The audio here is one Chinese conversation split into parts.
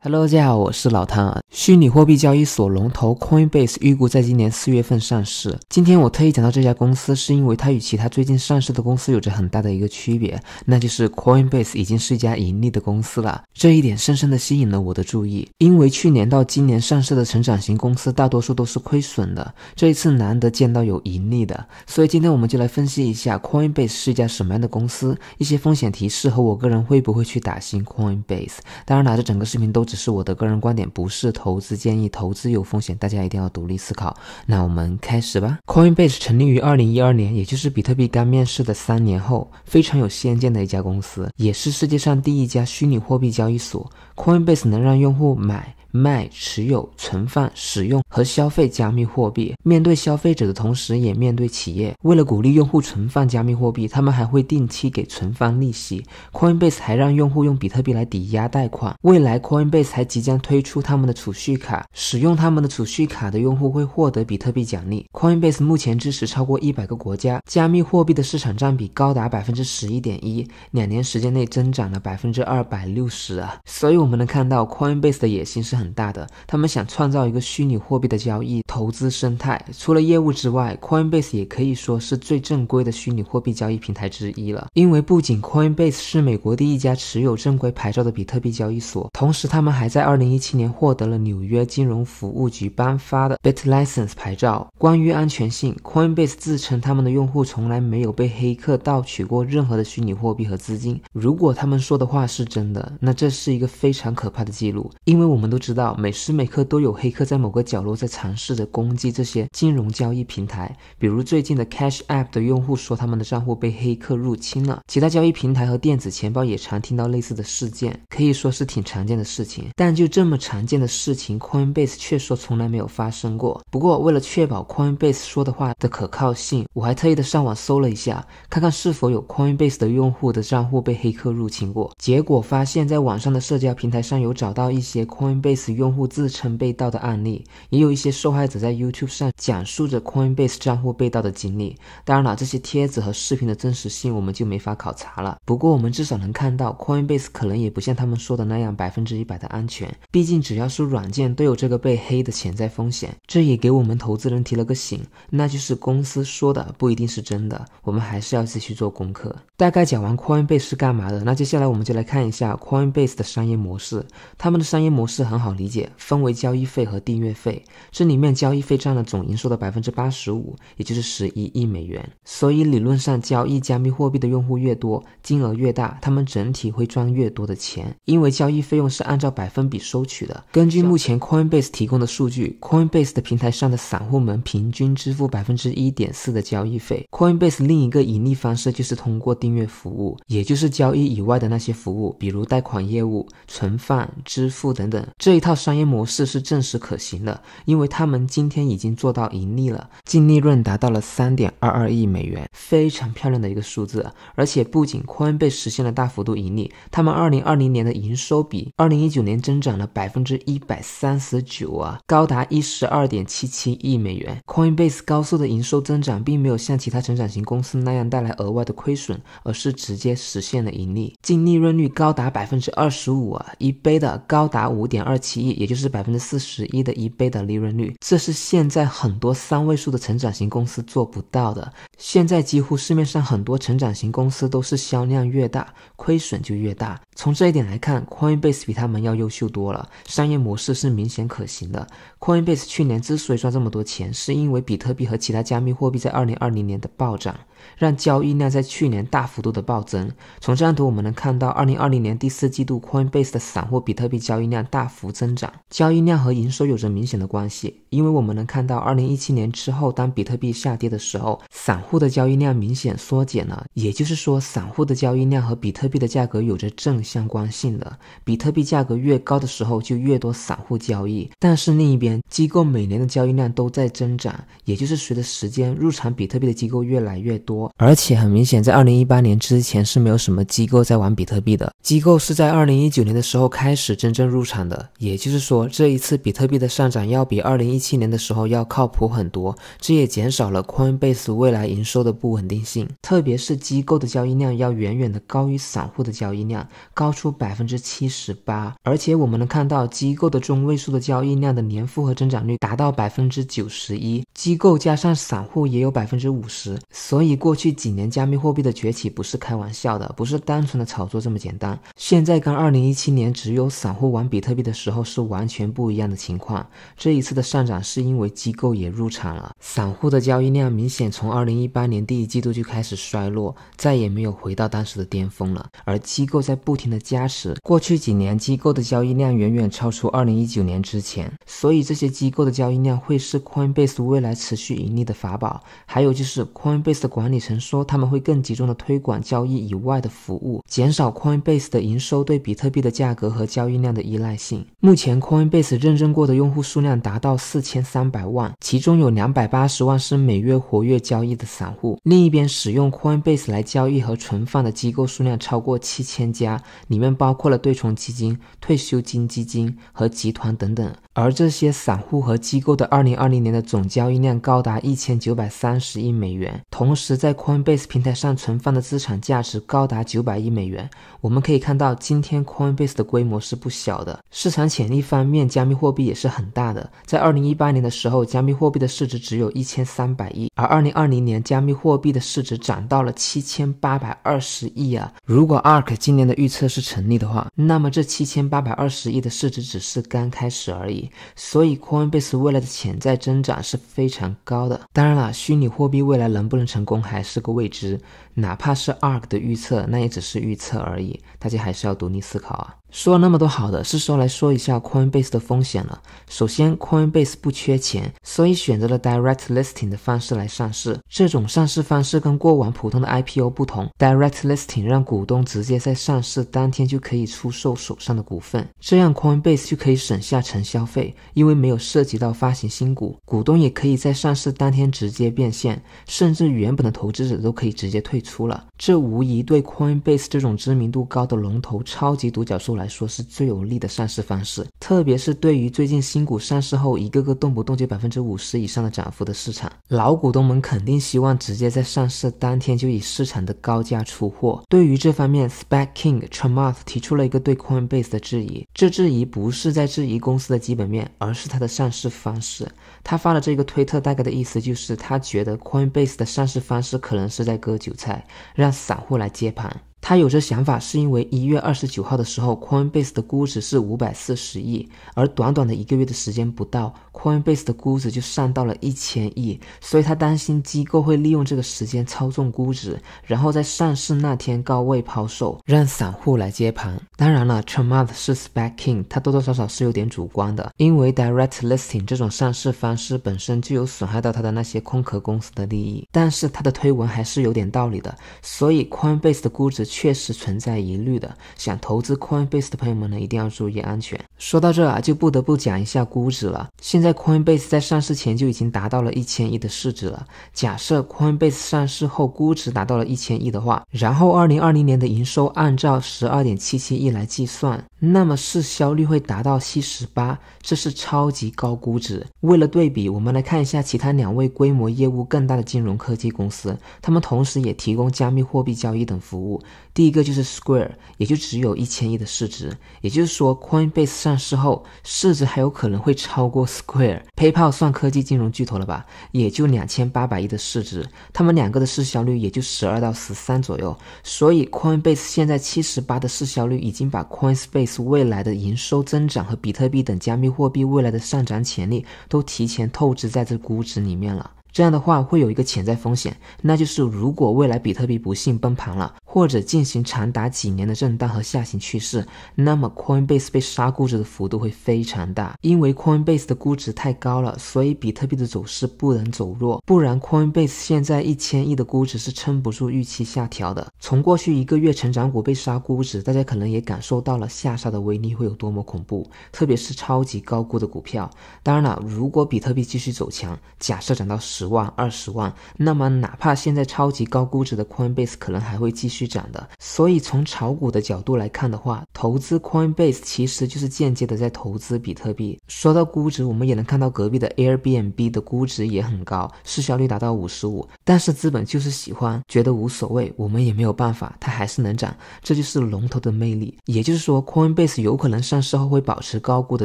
Hello，大家好，我是老汤。虚拟货币交易所龙头 Coinbase 预估在今年四月份上市。今天我特意讲到这家公司，是因为它与其他最近上市的公司有着很大的一个区别，那就是 Coinbase 已经是一家盈利的公司了。这一点深深地吸引了我的注意，因为去年到今年上市的成长型公司大多数都是亏损的，这一次难得见到有盈利的。所以今天我们就来分析一下 Coinbase 是一家什么样的公司，一些风险提示和我个人会不会去打新 Coinbase。当然，拿着整个视频都。只是我的个人观点，不是投资建议。投资有风险，大家一定要独立思考。那我们开始吧。Coinbase 成立于二零一二年，也就是比特币刚面世的三年后，非常有先见的一家公司，也是世界上第一家虚拟货币交易所。Coinbase 能让用户买。卖、持有、存放、使用和消费加密货币，面对消费者的同时也面对企业。为了鼓励用户存放加密货币，他们还会定期给存放利息。Coinbase 还让用户用比特币来抵押贷款。未来，Coinbase 还即将推出他们的储蓄卡，使用他们的储蓄卡的用户会获得比特币奖励。Coinbase 目前支持超过一百个国家，加密货币的市场占比高达百分之十一点一，两年时间内增长了百分之二百六十啊！所以我们能看到，Coinbase 的野心是很。大的，他们想创造一个虚拟货币的交易投资生态。除了业务之外，Coinbase 也可以说是最正规的虚拟货币交易平台之一了。因为不仅 Coinbase 是美国第一家持有正规牌照的比特币交易所，同时他们还在2017年获得了纽约金融服务局颁发的 Bit License 牌照。关于安全性，Coinbase 自称他们的用户从来没有被黑客盗取过任何的虚拟货币和资金。如果他们说的话是真的，那这是一个非常可怕的记录，因为我们都知。知道每时每刻都有黑客在某个角落在尝试着攻击这些金融交易平台，比如最近的 Cash App 的用户说他们的账户被黑客入侵了。其他交易平台和电子钱包也常听到类似的事件，可以说是挺常见的事情。但就这么常见的事情，Coinbase 却说从来没有发生过。不过为了确保 Coinbase 说的话的可靠性，我还特意的上网搜了一下，看看是否有 Coinbase 的用户的账户被黑客入侵过。结果发现，在网上的社交平台上有找到一些 Coinbase。用户自称被盗的案例，也有一些受害者在 YouTube 上讲述着 Coinbase 账户被盗的经历。当然了，这些帖子和视频的真实性我们就没法考察了。不过我们至少能看到，Coinbase 可能也不像他们说的那样百分之一百的安全。毕竟只要是软件，都有这个被黑的潜在风险。这也给我们投资人提了个醒，那就是公司说的不一定是真的，我们还是要继续做功课。大概讲完 Coinbase 是干嘛的，那接下来我们就来看一下 Coinbase 的商业模式。他们的商业模式很好。好理解分为交易费和订阅费，这里面交易费占了总营收的百分之八十五，也就是十一亿美元。所以理论上，交易加密货币的用户越多，金额越大，他们整体会赚越多的钱，因为交易费用是按照百分比收取的。根据目前 Coinbase 提供的数据，Coinbase 的平台上的散户们平均支付百分之一点四的交易费。Coinbase 另一个盈利方式就是通过订阅服务，也就是交易以外的那些服务，比如贷款业务、存放、支付等等。这这套商业模式是证实可行的，因为他们今天已经做到盈利了，净利润达到了三点二二亿美元，非常漂亮的一个数字。而且不仅 Coinbase 实现了大幅度盈利，他们二零二零年的营收比二零一九年增长了百分之一百三十九啊，高达一十二点七七亿美元。Coinbase 高速的营收增长并没有像其他成长型公司那样带来额外的亏损，而是直接实现了盈利，净利润率高达百分之二十五啊，一倍的高达五点二七。奇异，也就是百分之四十一的一倍的利润率，这是现在很多三位数的成长型公司做不到的。现在几乎市面上很多成长型公司都是销量越大亏损就越大。从这一点来看，Coinbase 比他们要优秀多了，商业模式是明显可行的。Coinbase 去年之所以赚这么多钱，是因为比特币和其他加密货币在二零二零年的暴涨。让交易量在去年大幅度的暴增。从这张图我们能看到，2020年第四季度 Coinbase 的散户比特币交易量大幅增长。交易量和营收有着明显的关系，因为我们能看到2017年之后，当比特币下跌的时候，散户的交易量明显缩减了。也就是说，散户的交易量和比特币的价格有着正相关性的。比特币价格越高的时候，就越多散户交易。但是另一边，机构每年的交易量都在增长，也就是随着时间入场比特币的机构越来越多。而且很明显，在二零一八年之前是没有什么机构在玩比特币的，机构是在二零一九年的时候开始真正入场的。也就是说，这一次比特币的上涨要比二零一七年的时候要靠谱很多，这也减少了 Coinbase 未来营收的不稳定性。特别是机构的交易量要远远的高于散户的交易量，高出百分之七十八。而且我们能看到，机构的中位数的交易量的年复合增长率达到百分之九十一，机构加上散户也有百分之五十。所以。过去几年加密货币的崛起不是开玩笑的，不是单纯的炒作这么简单。现在跟二零一七年只有散户玩比特币的时候是完全不一样的情况。这一次的上涨是因为机构也入场了，散户的交易量明显从二零一八年第一季度就开始衰落，再也没有回到当时的巅峰了。而机构在不停的加持，过去几年机构的交易量远远超出二零一九年之前，所以这些机构的交易量会是 Coinbase 未来持续盈利的法宝。还有就是 Coinbase 管。管理层说，他们会更集中的推广交易以外的服务，减少 Coinbase 的营收对比特币的价格和交易量的依赖性。目前，Coinbase 认证过的用户数量达到四千三百万，其中有两百八十万是每月活跃交易的散户。另一边，使用 Coinbase 来交易和存放的机构数量超过七千家，里面包括了对冲基金、退休金基金和集团等等。而这些散户和机构的2020年的总交易量高达一千九百三十亿美元，同时。在 Coinbase 平台上存放的资产价值高达九百亿美元。我们可以看到，今天 Coinbase 的规模是不小的。市场潜力方面，加密货币也是很大的。在二零一八年的时候，加密货币的市值只有一千三百亿，而二零二零年加密货币的市值涨到了七千八百二十亿啊！如果 Ark 今年的预测是成立的话，那么这七千八百二十亿的市值只是刚开始而已。所以 Coinbase 未来的潜在增长是非常高的。当然了，虚拟货币未来能不能成功？还是个未知，哪怕是 Arc 的预测，那也只是预测而已，大家还是要独立思考啊。说了那么多好的，是说来说一下 Coinbase 的风险了。首先，Coinbase 不缺钱，所以选择了 Direct Listing 的方式来上市。这种上市方式跟过往普通的 IPO 不同，Direct Listing 让股东直接在上市当天就可以出售手上的股份，这样 Coinbase 就可以省下承销费，因为没有涉及到发行新股。股东也可以在上市当天直接变现，甚至原本的投资者都可以直接退出了。这无疑对 Coinbase 这种知名度高的龙头超级独角兽。来说是最有利的上市方式，特别是对于最近新股上市后一个个动不动就百分之五十以上的涨幅的市场，老股东们肯定希望直接在上市当天就以市场的高价出货。对于这方面 s p e c King t r a m a t h 提出了一个对 Coinbase 的质疑，这质疑不是在质疑公司的基本面，而是它的上市方式。他发了这个推特大概的意思就是，他觉得 Coinbase 的上市方式可能是在割韭菜，让散户来接盘。他有着想法，是因为一月二十九号的时候，Coinbase 的估值是五百四十亿，而短短的一个月的时间不到，Coinbase 的估值就上到了一千亿，所以他担心机构会利用这个时间操纵估值，然后在上市那天高位抛售，让散户来接盘。当然了 t r u m a t 是 Spec King，他多多少少是有点主观的，因为 Direct Listing 这种上市方式本身就有损害到他的那些空壳公司的利益，但是他的推文还是有点道理的，所以 Coinbase 的估值。确实存在疑虑的，想投资 Coinbase 的朋友们呢，一定要注意安全。说到这啊，就不得不讲一下估值了。现在 Coinbase 在上市前就已经达到了一千亿的市值了。假设 Coinbase 上市后估值达到了一千亿的话，然后二零二零年的营收按照十二点七七亿来计算，那么市销率会达到七十八，这是超级高估值。为了对比，我们来看一下其他两位规模业务更大的金融科技公司，他们同时也提供加密货币交易等服务。第一个就是 Square，也就只有一千亿的市值，也就是说，Coinbase 上市后，市值还有可能会超过 Square。PayPal 算科技金融巨头了吧，也就两千八百亿的市值，他们两个的市销率也就十二到十三左右。所以，Coinbase 现在七十八的市销率已经把 Coinbase 未来的营收增长和比特币等加密货币未来的上涨潜力都提前透支在这估值里面了。这样的话，会有一个潜在风险，那就是如果未来比特币不幸崩盘了。或者进行长达几年的震荡和下行趋势，那么 Coinbase 被杀估值的幅度会非常大，因为 Coinbase 的估值太高了，所以比特币的走势不能走弱，不然 Coinbase 现在一千亿的估值是撑不住预期下调的。从过去一个月成长股被杀估值，大家可能也感受到了下杀的威力会有多么恐怖，特别是超级高估的股票。当然了，如果比特币继续走强，假设涨到十万、二十万，那么哪怕现在超级高估值的 Coinbase 可能还会继续。去涨的，所以从炒股的角度来看的话，投资 Coinbase 其实就是间接的在投资比特币。说到估值，我们也能看到隔壁的 Airbnb 的估值也很高，市销率达到五十五。但是资本就是喜欢，觉得无所谓，我们也没有办法，它还是能涨。这就是龙头的魅力。也就是说，Coinbase 有可能上市后会保持高估的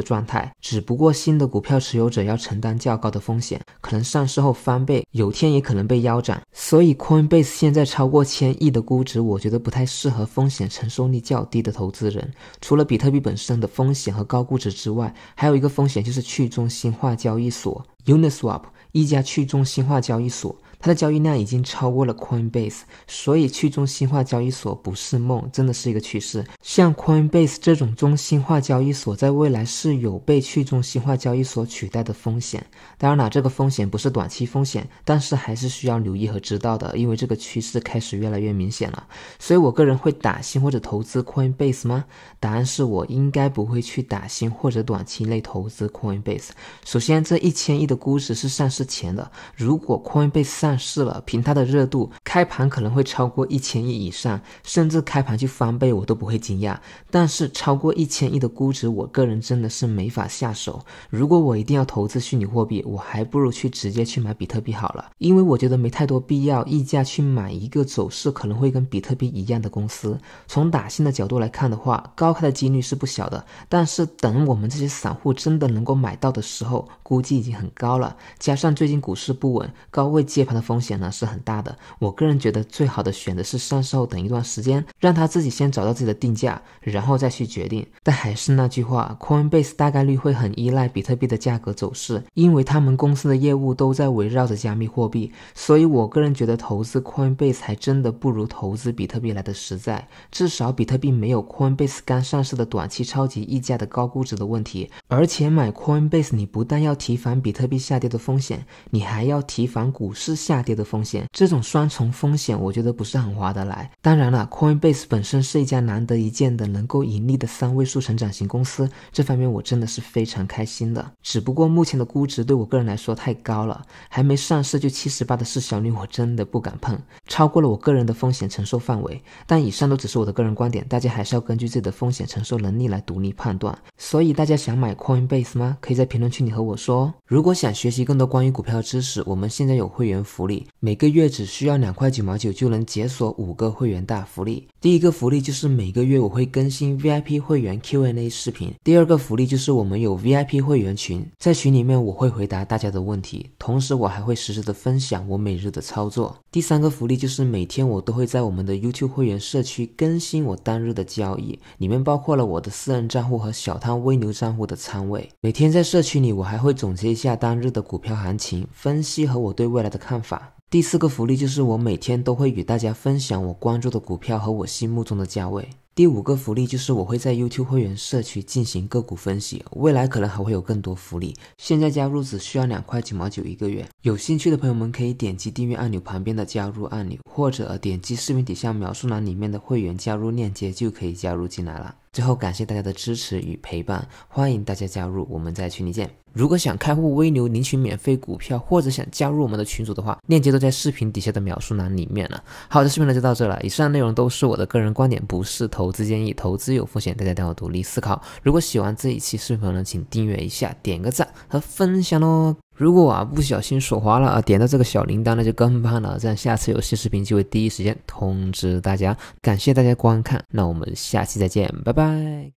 状态，只不过新的股票持有者要承担较高的风险，可能上市后翻倍，有天也可能被腰斩。所以 Coinbase 现在超过千亿的估值。我觉得不太适合风险承受力较低的投资人。除了比特币本身的风险和高估值之外，还有一个风险就是去中心化交易所 Uniswap 一家去中心化交易所。它的交易量已经超过了 Coinbase，所以去中心化交易所不是梦，真的是一个趋势。像 Coinbase 这种中心化交易所，在未来是有被去中心化交易所取代的风险。当然，了，这个风险不是短期风险，但是还是需要留意和知道的，因为这个趋势开始越来越明显了。所以我个人会打新或者投资 Coinbase 吗？答案是我应该不会去打新或者短期内投资 Coinbase。首先，这一千亿的估值是上市前的，如果 Coinbase 上是了，凭它的热度，开盘可能会超过一千亿以上，甚至开盘就翻倍，我都不会惊讶。但是超过一千亿的估值，我个人真的是没法下手。如果我一定要投资虚拟货币，我还不如去直接去买比特币好了，因为我觉得没太多必要溢价去买一个走势可能会跟比特币一样的公司。从打新的角度来看的话，高开的几率是不小的，但是等我们这些散户真的能够买到的时候，估计已经很高了。加上最近股市不稳，高位接盘的。风险呢是很大的，我个人觉得最好的选择是上市后等一段时间，让他自己先找到自己的定价，然后再去决定。但还是那句话，Coinbase 大概率会很依赖比特币的价格走势，因为他们公司的业务都在围绕着加密货币。所以我个人觉得投资 Coinbase 才真的不如投资比特币来的实在。至少比特币没有 Coinbase 刚上市的短期超级溢价的高估值的问题。而且买 Coinbase 你不但要提防比特币下跌的风险，你还要提防股市下。下跌的风险，这种双重风险我觉得不是很划得来。当然了，Coinbase 本身是一家难得一见的能够盈利的三位数成长型公司，这方面我真的是非常开心的。只不过目前的估值对我个人来说太高了，还没上市就七十八的市小率，我真的不敢碰，超过了我个人的风险承受范围。但以上都只是我的个人观点，大家还是要根据自己的风险承受能力来独立判断。所以大家想买 Coinbase 吗？可以在评论区里和我说。如果想学习更多关于股票的知识，我们现在有会员。福利每个月只需要两块九毛九就能解锁五个会员大福利。第一个福利就是每个月我会更新 VIP 会员 Q&A 视频。第二个福利就是我们有 VIP 会员群，在群里面我会回答大家的问题，同时我还会实时的分享我每日的操作。第三个福利就是每天我都会在我们的 YouTube 会员社区更新我当日的交易，里面包括了我的私人账户和小汤微牛账户的仓位。每天在社区里，我还会总结一下当日的股票行情分析和我对未来的看法。第四个福利就是我每天都会与大家分享我关注的股票和我心目中的价位。第五个福利就是我会在 YouTube 会员社区进行个股分析，未来可能还会有更多福利。现在加入只需要两块九毛九一个月，有兴趣的朋友们可以点击订阅按钮旁边的加入按钮，或者点击视频底下描述栏里面的会员加入链接就可以加入进来了。最后感谢大家的支持与陪伴，欢迎大家加入，我们在群里见。如果想开户微牛领取免费股票，或者想加入我们的群组的话，链接都在视频底下的描述栏里面了。好，的，视频呢就到这了。以上内容都是我的个人观点，不是投资建议，投资有风险，大家都要独立思考。如果喜欢这一期视频呢，请订阅一下，点个赞和分享哦。如果啊不小心手滑了啊，点到这个小铃铛呢，就更棒了，这样下次有新视频就会第一时间通知大家。感谢大家观看，那我们下期再见，拜拜。